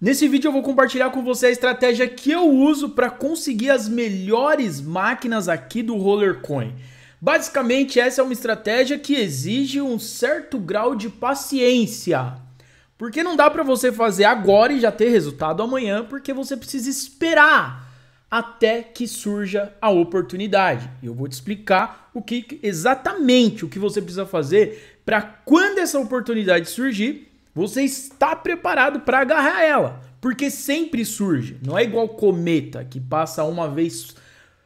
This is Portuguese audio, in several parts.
Nesse vídeo eu vou compartilhar com você a estratégia que eu uso para conseguir as melhores máquinas aqui do Rollercoin. Basicamente, essa é uma estratégia que exige um certo grau de paciência. Porque não dá para você fazer agora e já ter resultado amanhã, porque você precisa esperar até que surja a oportunidade. Eu vou te explicar o que exatamente o que você precisa fazer para quando essa oportunidade surgir, você está preparado para agarrar ela, porque sempre surge. Não é igual cometa que passa uma vez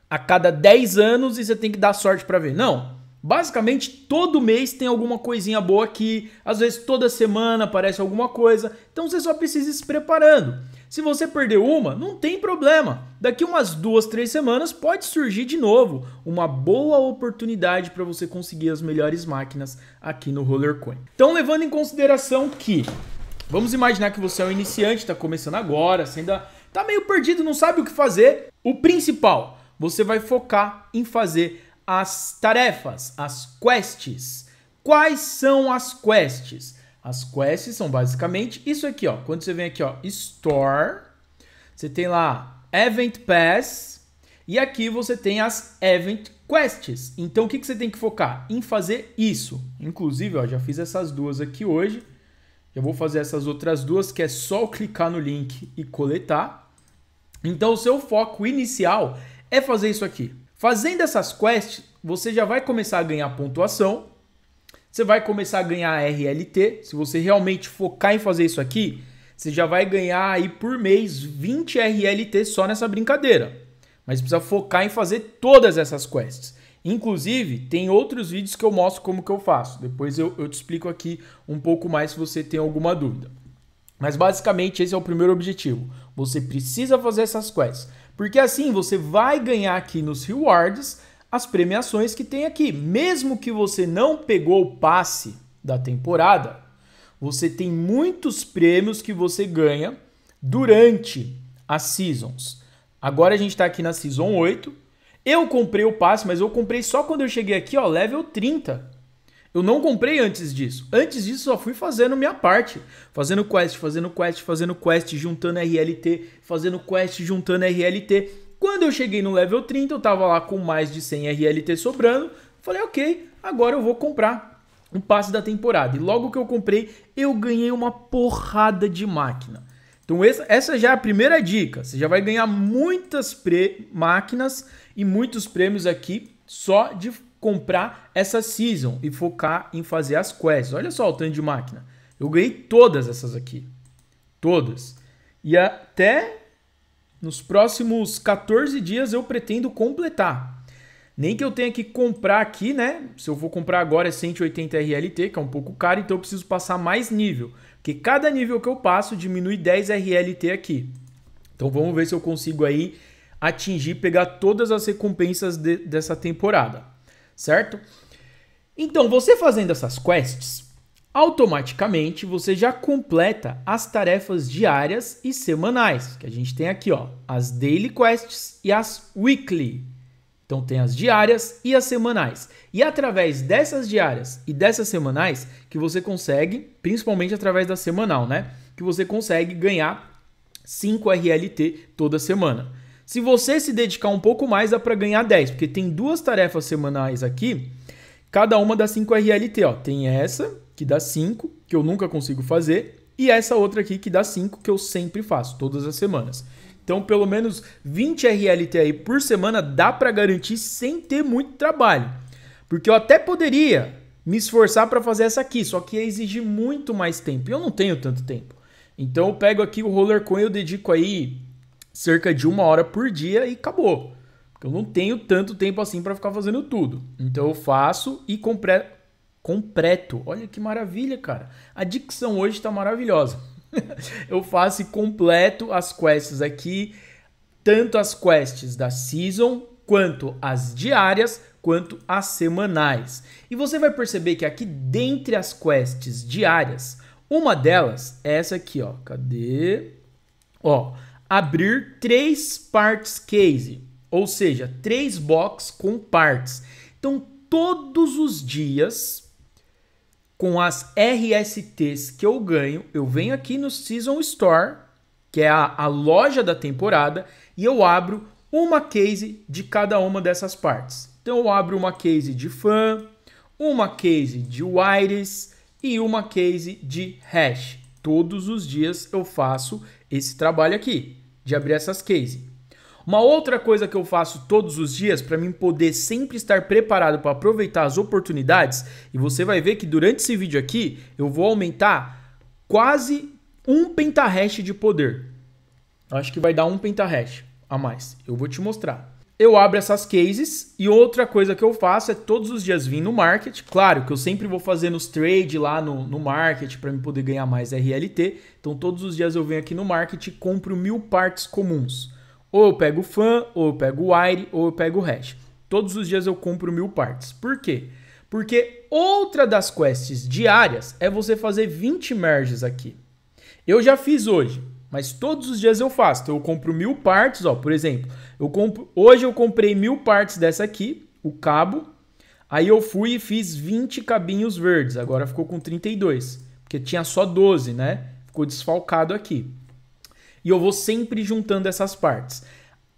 a cada 10 anos e você tem que dar sorte para ver. Não, Basicamente, todo mês tem alguma coisinha boa aqui, às vezes toda semana aparece alguma coisa, então você só precisa ir se preparando. Se você perdeu uma, não tem problema. Daqui umas duas, três semanas pode surgir de novo uma boa oportunidade para você conseguir as melhores máquinas aqui no Rollercoin. Então, levando em consideração que vamos imaginar que você é um iniciante, está começando agora, você ainda está meio perdido, não sabe o que fazer. O principal, você vai focar em fazer as tarefas, as quests. Quais são as quests? As quests são basicamente isso aqui, ó. Quando você vem aqui, ó, Store, você tem lá Event Pass e aqui você tem as Event Quests. Então o que, que você tem que focar? Em fazer isso. Inclusive, ó, já fiz essas duas aqui hoje. Eu vou fazer essas outras duas, que é só clicar no link e coletar. Então o seu foco inicial é fazer isso aqui. Fazendo essas quests, você já vai começar a ganhar pontuação, você vai começar a ganhar RLT. Se você realmente focar em fazer isso aqui, você já vai ganhar aí por mês 20 RLT só nessa brincadeira. Mas precisa focar em fazer todas essas quests. Inclusive, tem outros vídeos que eu mostro como que eu faço. Depois eu, eu te explico aqui um pouco mais se você tem alguma dúvida. Mas basicamente esse é o primeiro objetivo. Você precisa fazer essas quests. Porque assim você vai ganhar aqui nos rewards as premiações que tem aqui. Mesmo que você não pegou o passe da temporada, você tem muitos prêmios que você ganha durante as seasons. Agora a gente está aqui na season 8. Eu comprei o passe, mas eu comprei só quando eu cheguei aqui, ó, level 30. Eu não comprei antes disso. Antes disso, só fui fazendo minha parte. Fazendo quest, fazendo quest, fazendo quest, juntando RLT, fazendo quest, juntando RLT. Quando eu cheguei no level 30, eu tava lá com mais de 100 RLT sobrando. Falei, ok, agora eu vou comprar um passe da temporada. E logo que eu comprei, eu ganhei uma porrada de máquina. Então essa, já é a primeira dica. Você já vai ganhar muitas máquinas e muitos prêmios aqui só de comprar essa season e focar em fazer as quests. Olha só o tanto de máquina. Eu ganhei todas essas aqui. Todas. E até nos próximos 14 dias eu pretendo completar. Nem que eu tenha que comprar aqui, né? Se eu for comprar agora é 180 RLT, que é um pouco caro, então eu preciso passar mais nível. Porque cada nível que eu passo diminui 10 RLT aqui. Então vamos ver se eu consigo aí atingir, pegar todas as recompensas de, dessa temporada certo? Então, você fazendo essas quests, automaticamente você já completa as tarefas diárias e semanais, que a gente tem aqui, ó, as daily quests e as weekly. Então tem as diárias e as semanais. E é através dessas diárias e dessas semanais que você consegue, principalmente através da semanal, né, que você consegue ganhar 5 RLT toda semana. Se você se dedicar um pouco mais, dá para ganhar 10, porque tem duas tarefas semanais aqui, cada uma dá 5 RLT. Ó. Tem essa, que dá 5, que eu nunca consigo fazer, e essa outra aqui, que dá 5, que eu sempre faço, todas as semanas. Então, pelo menos 20 RLT aí por semana dá para garantir sem ter muito trabalho. Porque eu até poderia me esforçar para fazer essa aqui, só que ia exigir muito mais tempo. E eu não tenho tanto tempo. Então, eu pego aqui o roller coin, eu dedico aí cerca de uma hora por dia e acabou. Eu não tenho tanto tempo assim para ficar fazendo tudo. Então eu faço e compre... completo. Olha que maravilha, cara. A dicção hoje está maravilhosa. eu faço e completo as quests aqui, tanto as quests da season, quanto as diárias, quanto as semanais. E você vai perceber que aqui dentre as quests diárias, uma delas é essa aqui, ó. Cadê? Ó, abrir três parts case, ou seja, três box com parts. Então, todos os dias, com as RSTs que eu ganho, eu venho aqui no Season Store, que é a, a loja da temporada, e eu abro uma case de cada uma dessas partes. Então, eu abro uma case de fan, uma case de wires e uma case de hash. Todos os dias eu faço esse trabalho aqui de abrir essas cases. Uma outra coisa que eu faço todos os dias para mim poder sempre estar preparado para aproveitar as oportunidades, e você vai ver que durante esse vídeo aqui eu vou aumentar quase um pentahash de poder. Acho que vai dar um pentahash a mais. Eu vou te mostrar eu abro essas cases e outra coisa que eu faço é todos os dias vir no market. Claro que eu sempre vou fazer nos trade lá no, no market para me poder ganhar mais RLT. Então todos os dias eu venho aqui no market e compro mil partes comuns. Ou eu pego fan, ou eu pego wire, ou eu pego hash. Todos os dias eu compro mil partes. Por quê? Porque outra das quests diárias é você fazer 20 merges aqui. Eu já fiz hoje. Mas todos os dias eu faço. Então eu compro mil partes, ó, por exemplo. Eu compro, hoje eu comprei mil partes dessa aqui, o cabo. Aí eu fui e fiz 20 cabinhos verdes. Agora ficou com 32. Porque tinha só 12, né? Ficou desfalcado aqui. E eu vou sempre juntando essas partes.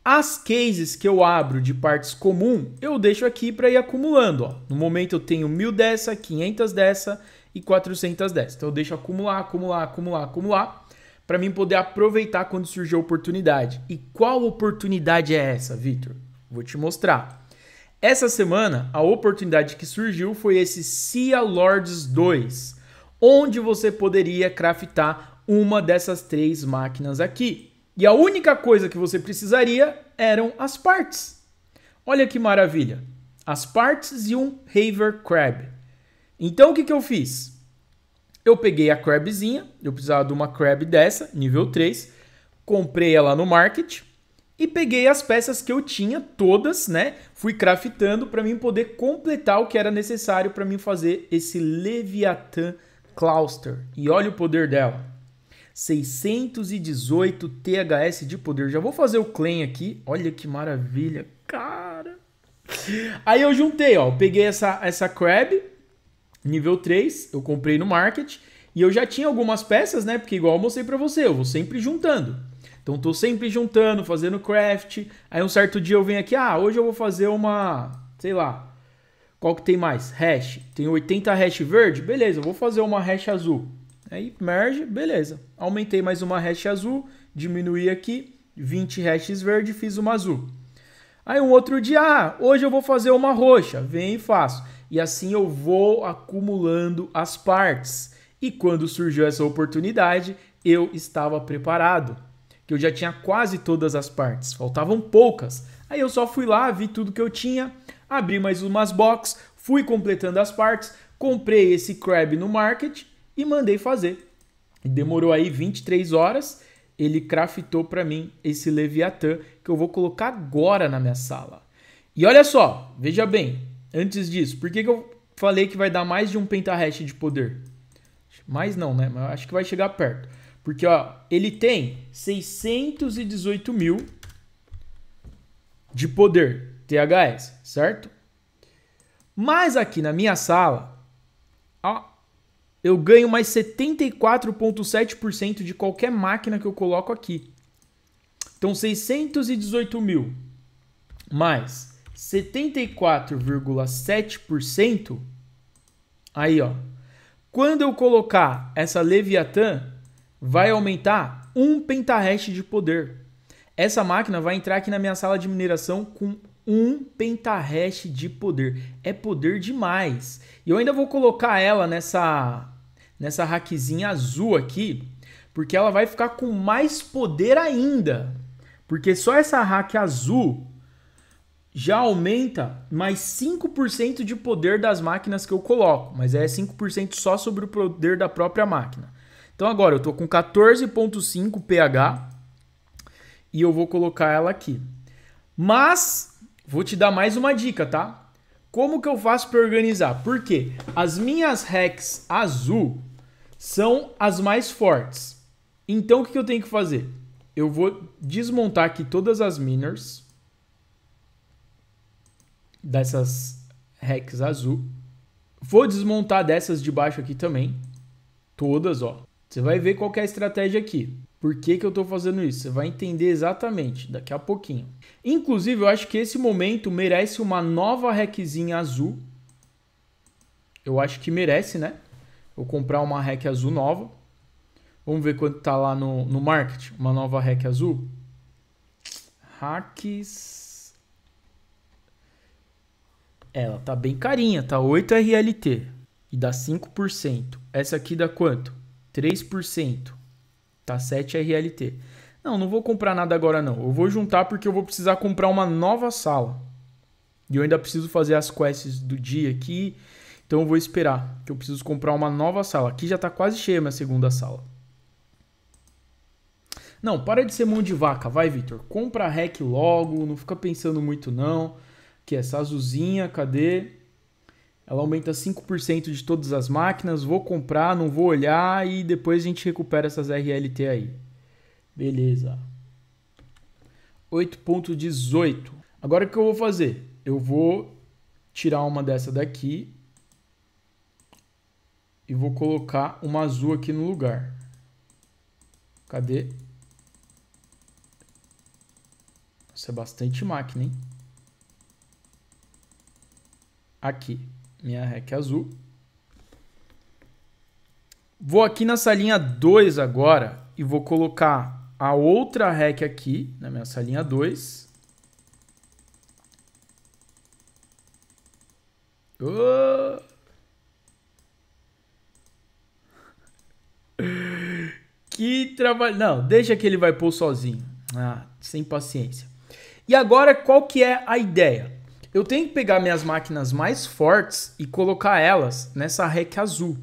As cases que eu abro de partes comum, eu deixo aqui para ir acumulando. Ó. No momento eu tenho mil dessa, 500 dessa e 400 dessa. Então eu deixo acumular, acumular, acumular, acumular para mim poder aproveitar quando surgiu a oportunidade. E qual oportunidade é essa, Vitor? Vou te mostrar. Essa semana, a oportunidade que surgiu foi esse Sea Lords 2, onde você poderia craftar uma dessas três máquinas aqui. E a única coisa que você precisaria eram as partes. Olha que maravilha! As partes e um Haver Crab. Então o que, que eu fiz? Eu peguei a crabzinha, eu precisava de uma crab dessa, nível 3, comprei ela no market e peguei as peças que eu tinha todas, né? Fui craftando para mim poder completar o que era necessário para mim fazer esse Leviathan Cluster. E olha o poder dela. 618 THS de poder. Já vou fazer o claim aqui. Olha que maravilha, cara. Aí eu juntei, ó, peguei essa essa crab Nível 3, eu comprei no market e eu já tinha algumas peças, né? Porque igual eu mostrei para você, eu vou sempre juntando. Então tô sempre juntando, fazendo craft. Aí um certo dia eu venho aqui, ah, hoje eu vou fazer uma, sei lá, qual que tem mais? Hash. Tem 80 hash verde? Beleza, eu vou fazer uma hash azul. Aí merge, beleza. Aumentei mais uma hash azul, diminuí aqui, 20 hashes verde, fiz uma azul. Aí um outro dia, ah, hoje eu vou fazer uma roxa, vem e faço e assim eu vou acumulando as partes. E quando surgiu essa oportunidade, eu estava preparado, que eu já tinha quase todas as partes, faltavam poucas. Aí eu só fui lá, vi tudo que eu tinha, abri mais umas box, fui completando as partes, comprei esse crab no market e mandei fazer. Demorou aí 23 horas, ele craftou para mim esse Leviatã que eu vou colocar agora na minha sala. E olha só, veja bem, Antes disso, por que, que eu falei que vai dar mais de um pentahash de poder? Mais não, né? Mas eu acho que vai chegar perto. Porque, ó, ele tem 618 mil de poder THS, certo? Mas aqui na minha sala, ó, eu ganho mais 74,7% de qualquer máquina que eu coloco aqui. Então, 618 mil mais 74,7%, aí ó, quando eu colocar essa Leviatã, vai aumentar um pentahash de poder. Essa máquina vai entrar aqui na minha sala de mineração com um pentahash de poder. É poder demais. E eu ainda vou colocar ela nessa, nessa hackzinha azul aqui, porque ela vai ficar com mais poder ainda. Porque só essa hack azul já aumenta mais 5% de poder das máquinas que eu coloco, mas é 5% só sobre o poder da própria máquina. Então agora eu estou com 14,5 pH e eu vou colocar ela aqui. Mas vou te dar mais uma dica, tá? Como que eu faço para organizar? Porque as minhas RECs azul são as mais fortes. Então o que eu tenho que fazer? Eu vou desmontar aqui todas as miners dessas hacks azul. Vou desmontar dessas de baixo aqui também. Todas, ó. Você vai ver qual é a estratégia aqui. Por que, que eu estou fazendo isso? Você vai entender exatamente daqui a pouquinho. Inclusive, eu acho que esse momento merece uma nova hackzinha azul. Eu acho que merece, né? Vou comprar uma hack azul nova. Vamos ver quanto está lá no, no market. Uma nova hack azul. Hacks é, ela tá bem carinha, tá 8 RLT e dá 5%. Essa aqui dá quanto? 3%. Tá 7 RLT. Não, não vou comprar nada agora não. Eu vou juntar porque eu vou precisar comprar uma nova sala. E eu ainda preciso fazer as quests do dia aqui. Então eu vou esperar, que eu preciso comprar uma nova sala. Aqui já tá quase cheia a minha segunda sala. Não, para de ser mão de vaca, vai, Vitor. Compra a hack logo, não fica pensando muito não que é essa azulzinha, cadê? Ela aumenta 5% de todas as máquinas, vou comprar, não vou olhar e depois a gente recupera essas RLT aí. Beleza. 8.18. Agora o que eu vou fazer? Eu vou tirar uma dessa daqui e vou colocar uma azul aqui no lugar. Cadê? Isso é bastante máquina, hein? aqui, minha REC azul. Vou aqui na salinha 2 agora e vou colocar a outra REC aqui, na minha salinha 2. que trabalho... Não, deixa que ele vai pôr sozinho. Ah, sem paciência. E agora, qual que é a ideia? eu tenho que pegar minhas máquinas mais fortes e colocar elas nessa REC azul,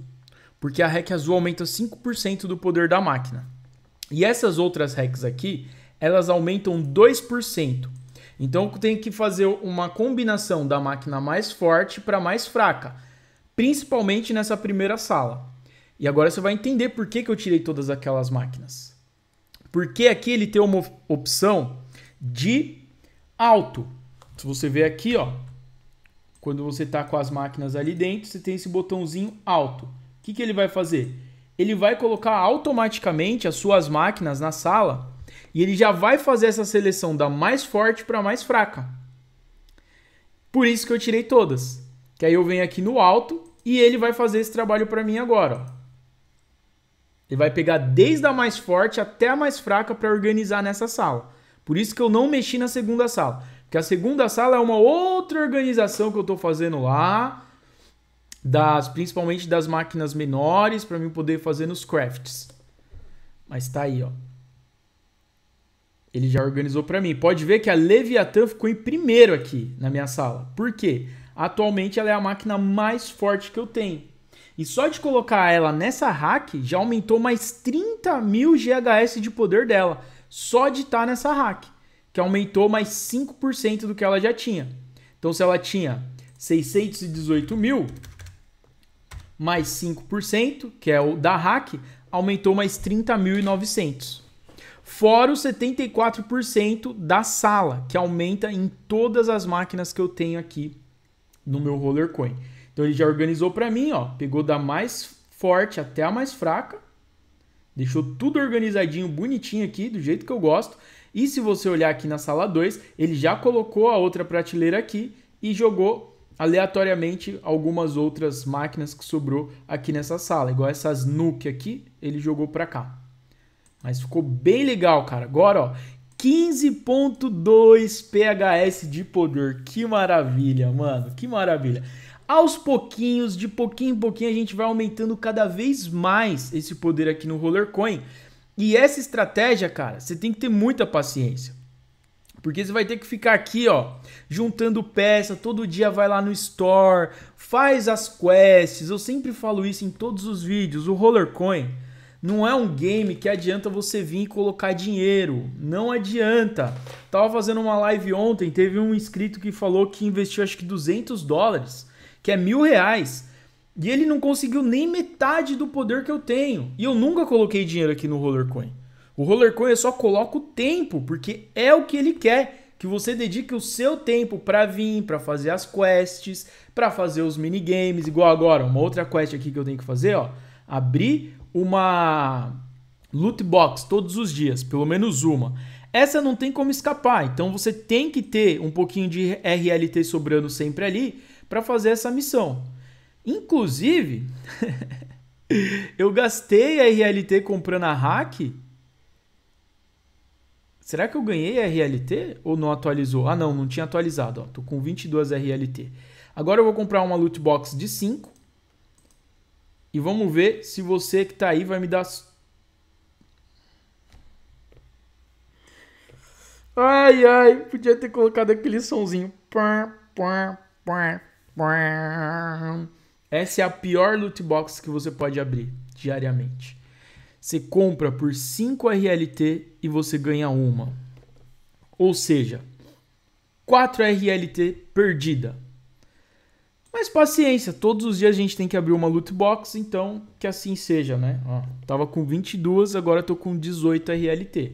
porque a REC azul aumenta 5% do poder da máquina. E essas outras RECs aqui, elas aumentam 2%. Então eu tenho que fazer uma combinação da máquina mais forte para mais fraca, principalmente nessa primeira sala. E agora você vai entender por que, que eu tirei todas aquelas máquinas. Porque aqui ele tem uma opção de alto. Se você ver aqui, ó, quando você está com as máquinas ali dentro, você tem esse botãozinho alto. O que, que ele vai fazer? Ele vai colocar automaticamente as suas máquinas na sala e ele já vai fazer essa seleção da mais forte para a mais fraca. Por isso que eu tirei todas. Que aí eu venho aqui no alto e ele vai fazer esse trabalho para mim agora. Ó. Ele vai pegar desde a mais forte até a mais fraca para organizar nessa sala. Por isso que eu não mexi na segunda sala. Que a segunda sala é uma outra organização que eu estou fazendo lá, das principalmente das máquinas menores, para mim poder fazer nos crafts. Mas tá aí, ó. Ele já organizou para mim. Pode ver que a Leviathan ficou em primeiro aqui na minha sala. Por quê? Atualmente ela é a máquina mais forte que eu tenho. E só de colocar ela nessa hack, já aumentou mais 30 mil GHS de poder dela. Só de estar tá nessa hack que aumentou mais 5% do que ela já tinha. Então, se ela tinha 618 mil, mais 5%, que é o da hack, aumentou mais 30.900. Fora o 74% da sala, que aumenta em todas as máquinas que eu tenho aqui no meu roller coin. Então ele já organizou para mim, ó, pegou da mais forte até a mais fraca, deixou tudo organizadinho, bonitinho aqui, do jeito que eu gosto. E se você olhar aqui na sala 2, ele já colocou a outra prateleira aqui e jogou aleatoriamente algumas outras máquinas que sobrou aqui nessa sala. Igual essas Nuke aqui, ele jogou para cá. Mas ficou bem legal, cara. Agora, ó, 15.2 PHS de poder. Que maravilha, mano. Que maravilha. Aos pouquinhos, de pouquinho em pouquinho, a gente vai aumentando cada vez mais esse poder aqui no Roller Coin. E essa estratégia, cara, você tem que ter muita paciência. Porque você vai ter que ficar aqui, ó, juntando peça, todo dia vai lá no store, faz as quests. Eu sempre falo isso em todos os vídeos. O rollercoin não é um game que adianta você vir e colocar dinheiro. Não adianta. Tava fazendo uma live ontem, teve um inscrito que falou que investiu acho que 200 dólares, que é mil reais e ele não conseguiu nem metade do poder que eu tenho. E eu nunca coloquei dinheiro aqui no Rollercoin. O Rollercoin eu só coloco tempo, porque é o que ele quer. Que você dedique o seu tempo para vir, para fazer as quests, para fazer os minigames. Igual agora, uma outra quest aqui que eu tenho que fazer, ó. Abrir uma loot box todos os dias, pelo menos uma. Essa não tem como escapar, então você tem que ter um pouquinho de RLT sobrando sempre ali para fazer essa missão. Inclusive, eu gastei a RLT comprando a hack. Será que eu ganhei a RLT ou não atualizou? Ah, não, não tinha atualizado. Ó, tô com 22 RLT. Agora eu vou comprar uma loot box de 5. E vamos ver se você que tá aí vai me dar... Ai, ai, podia ter colocado aquele sonzinho. Pum, pum, pum, pum. Essa é a pior loot box que você pode abrir diariamente. Você compra por 5 RLT e você ganha uma. Ou seja, 4 RLT perdida. Mas paciência, todos os dias a gente tem que abrir uma loot box, então que assim seja, né? Ó, tava com 22, agora tô com 18 RLT.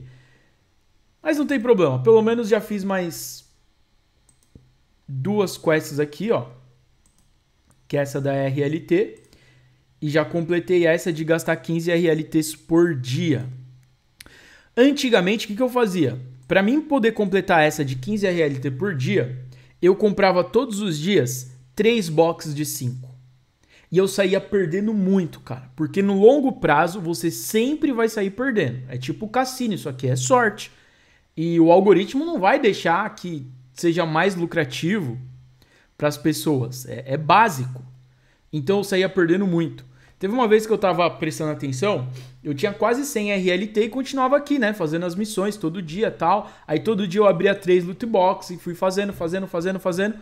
Mas não tem problema, pelo menos já fiz mais duas quests aqui, ó que é essa da RLT, e já completei essa de gastar 15 RLTs por dia. Antigamente, o que, que eu fazia? Para mim poder completar essa de 15 RLT por dia, eu comprava todos os dias 3 boxes de 5. E eu saía perdendo muito, cara. Porque no longo prazo você sempre vai sair perdendo. É tipo cassino, isso aqui é sorte. E o algoritmo não vai deixar que seja mais lucrativo para as pessoas. É, é, básico. Então eu saía perdendo muito. Teve uma vez que eu estava prestando atenção, eu tinha quase 100 RLT e continuava aqui, né? Fazendo as missões todo dia tal. Aí todo dia eu abria três loot box e fui fazendo, fazendo, fazendo, fazendo.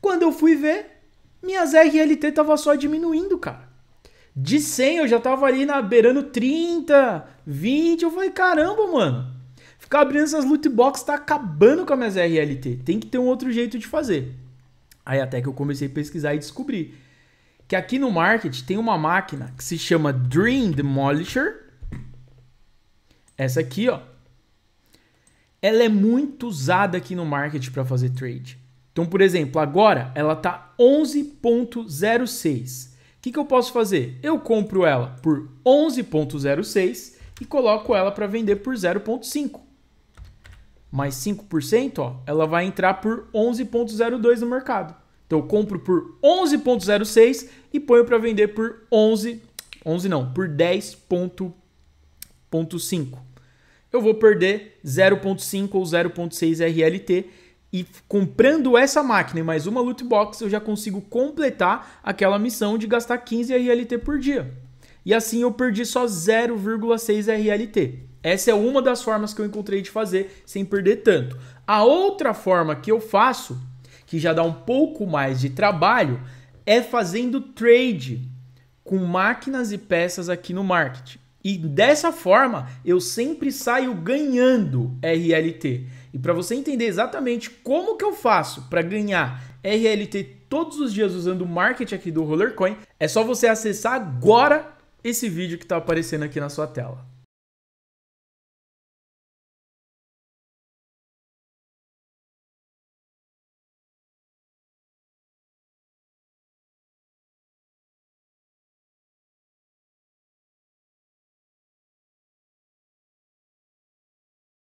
Quando eu fui ver, minhas RLT tava só diminuindo, cara. De 100 eu já tava ali na beirando 30, 20. Eu falei, caramba, mano. Ficar abrindo essas loot box tá acabando com as minhas RLT. Tem que ter um outro jeito de fazer. Aí até que eu comecei a pesquisar e descobri que aqui no market tem uma máquina que se chama Dream Demolisher. Essa aqui, ó. Ela é muito usada aqui no market para fazer trade. Então, por exemplo, agora ela tá 11.06. O que, que eu posso fazer? Eu compro ela por 11.06 e coloco ela para vender por 0.5 mais 5%, ó, ela vai entrar por 11.02 no mercado. Então eu compro por 11.06 e ponho para vender por 11, 11 não, por 10.5. Eu vou perder 0.5 ou 0.6 RLT e comprando essa máquina e mais uma loot box eu já consigo completar aquela missão de gastar 15 RLT por dia. E assim eu perdi só 0,6 RLT. Essa é uma das formas que eu encontrei de fazer sem perder tanto. A outra forma que eu faço, que já dá um pouco mais de trabalho, é fazendo trade com máquinas e peças aqui no market. E dessa forma, eu sempre saio ganhando RLT. E para você entender exatamente como que eu faço para ganhar RLT todos os dias usando o market aqui do Rollercoin, é só você acessar agora esse vídeo que está aparecendo aqui na sua tela.